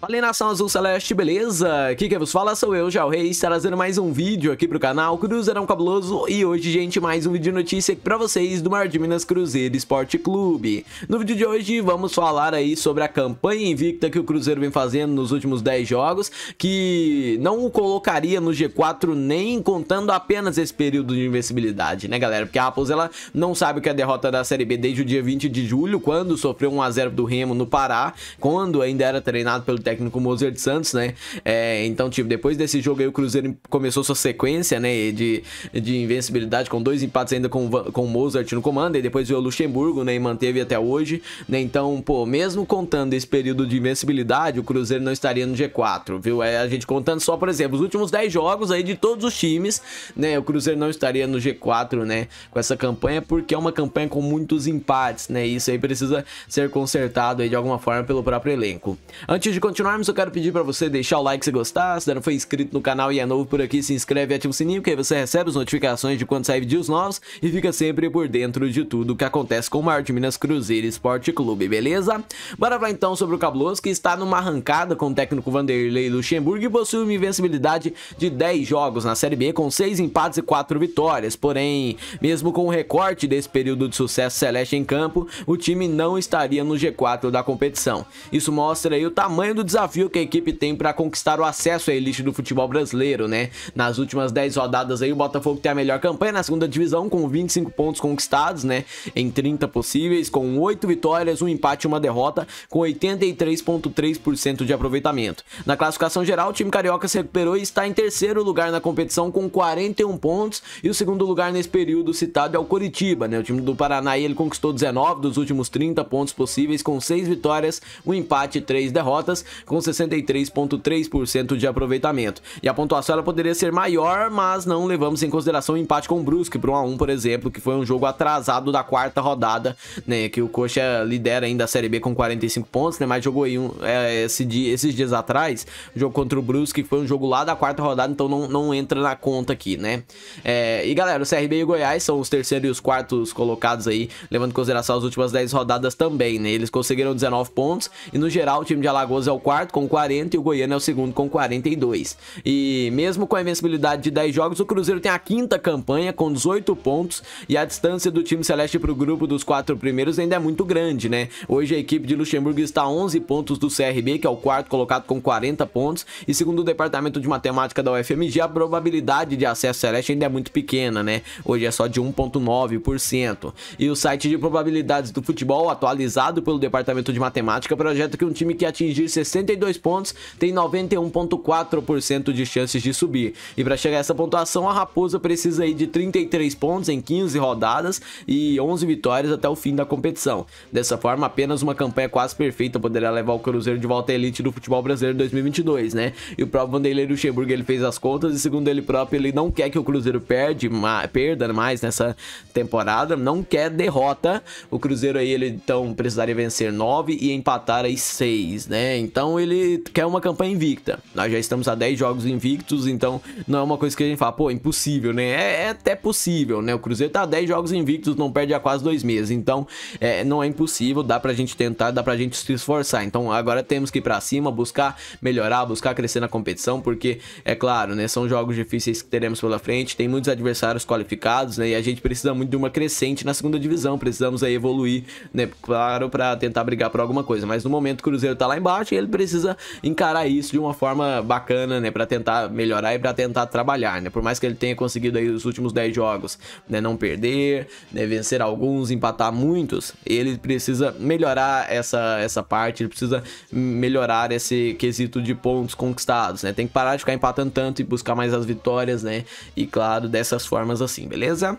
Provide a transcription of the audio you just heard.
Falei nação azul celeste, beleza? Aqui quem vos fala sou eu, Rei, Reis, trazendo mais um vídeo aqui pro canal Cruzeirão Cabuloso E hoje, gente, mais um vídeo de notícia aqui pra vocês do Mar de Minas Cruzeiro Esporte Clube No vídeo de hoje vamos falar aí sobre a campanha invicta que o Cruzeiro vem fazendo nos últimos 10 jogos Que não o colocaria no G4 nem contando apenas esse período de invencibilidade, né galera? Porque a Apos, ela não sabe o que é a derrota da Série B desde o dia 20 de julho Quando sofreu 1x0 do Remo no Pará, quando ainda era treinado pelo técnico Mozart Santos, né? É, então, tipo, depois desse jogo aí, o Cruzeiro começou sua sequência, né? De, de invencibilidade, com dois empates ainda com, com o Mozart no comando, e depois veio o Luxemburgo, né? E manteve até hoje, né? Então, pô, mesmo contando esse período de invencibilidade, o Cruzeiro não estaria no G4, viu? É, a gente contando só, por exemplo, os últimos 10 jogos aí de todos os times, né? O Cruzeiro não estaria no G4, né? Com essa campanha, porque é uma campanha com muitos empates, né? E isso aí precisa ser consertado aí de alguma forma pelo próprio elenco. Antes de continuar, continuarmos, eu quero pedir para você deixar o like se gostar, se ainda não foi inscrito no canal e é novo por aqui, se inscreve e ativa o sininho, que aí você recebe as notificações de quando sai vídeos novos e fica sempre por dentro de tudo que acontece com o de Minas Cruzeiro Esporte Clube, beleza? Bora falar então sobre o Cabuloso, que está numa arrancada com o técnico Vanderlei Luxemburgo e possui uma invencibilidade de 10 jogos na Série B, com 6 empates e 4 vitórias, porém, mesmo com o recorte desse período de sucesso celeste em campo, o time não estaria no G4 da competição. Isso mostra aí o tamanho do desafio que a equipe tem para conquistar o acesso à elite do futebol brasileiro, né? Nas últimas 10 rodadas aí, o Botafogo tem a melhor campanha na segunda divisão, com 25 pontos conquistados, né? Em 30 possíveis, com 8 vitórias, um empate e uma derrota, com 83,3% de aproveitamento. Na classificação geral, o time carioca se recuperou e está em terceiro lugar na competição com 41 pontos, e o segundo lugar nesse período citado é o Coritiba, né? O time do Paraná ele conquistou 19 dos últimos 30 pontos possíveis, com 6 vitórias, um empate e 3 derrotas com 63,3% de aproveitamento. E a pontuação ela poderia ser maior, mas não levamos em consideração o empate com o Brusque por 1x1, por exemplo, que foi um jogo atrasado da quarta rodada, né? Que o Coxa lidera ainda a Série B com 45 pontos, né? Mas jogou aí um, é, esse dia, esses dias atrás, jogo contra o Brusque, que foi um jogo lá da quarta rodada, então não, não entra na conta aqui, né? É, e galera, o CRB e o Goiás são os terceiros e os quartos colocados aí, levando em consideração as últimas 10 rodadas também, né? Eles conseguiram 19 pontos e no geral o time de Alagoas é o quarto com 40 e o Goiânia é o segundo com 42. E mesmo com a invencibilidade de 10 jogos, o Cruzeiro tem a quinta campanha com 18 pontos e a distância do time celeste para o grupo dos quatro primeiros ainda é muito grande, né? Hoje a equipe de Luxemburgo está a 11 pontos do CRB, que é o quarto colocado com 40 pontos, e segundo o departamento de matemática da UFMG, a probabilidade de acesso celeste ainda é muito pequena, né? Hoje é só de 1.9%. E o site de probabilidades do futebol, atualizado pelo departamento de matemática, projeta que um time que atingir 60 62 pontos, tem 91,4% de chances de subir. E para chegar a essa pontuação, a Raposa precisa aí de 33 pontos em 15 rodadas e 11 vitórias até o fim da competição. Dessa forma, apenas uma campanha quase perfeita poderá levar o Cruzeiro de volta à elite do futebol brasileiro 2022, né? E o próprio Vanderlei Luxemburgo ele fez as contas e segundo ele próprio, ele não quer que o Cruzeiro perde, perda mais nessa temporada, não quer derrota. O Cruzeiro aí ele então precisaria vencer 9 e empatar aí 6, né? Então então ele quer uma campanha invicta. Nós já estamos a 10 jogos invictos, então não é uma coisa que a gente fala, pô, impossível, né? É, é até possível, né? O Cruzeiro tá a 10 jogos invictos, não perde há quase dois meses. Então é, não é impossível, dá pra gente tentar, dá pra gente se esforçar. Então agora temos que ir pra cima, buscar melhorar, buscar crescer na competição, porque é claro, né? São jogos difíceis que teremos pela frente, tem muitos adversários qualificados, né? E a gente precisa muito de uma crescente na segunda divisão, precisamos aí evoluir, né? Claro, pra tentar brigar por alguma coisa. Mas no momento o Cruzeiro tá lá embaixo e ele precisa encarar isso de uma forma bacana, né? Pra tentar melhorar e pra tentar trabalhar, né? Por mais que ele tenha conseguido aí os últimos 10 jogos, né? Não perder, né? Vencer alguns, empatar muitos, ele precisa melhorar essa, essa parte, ele precisa melhorar esse quesito de pontos conquistados, né? Tem que parar de ficar empatando tanto e buscar mais as vitórias, né? E claro, dessas formas assim, beleza?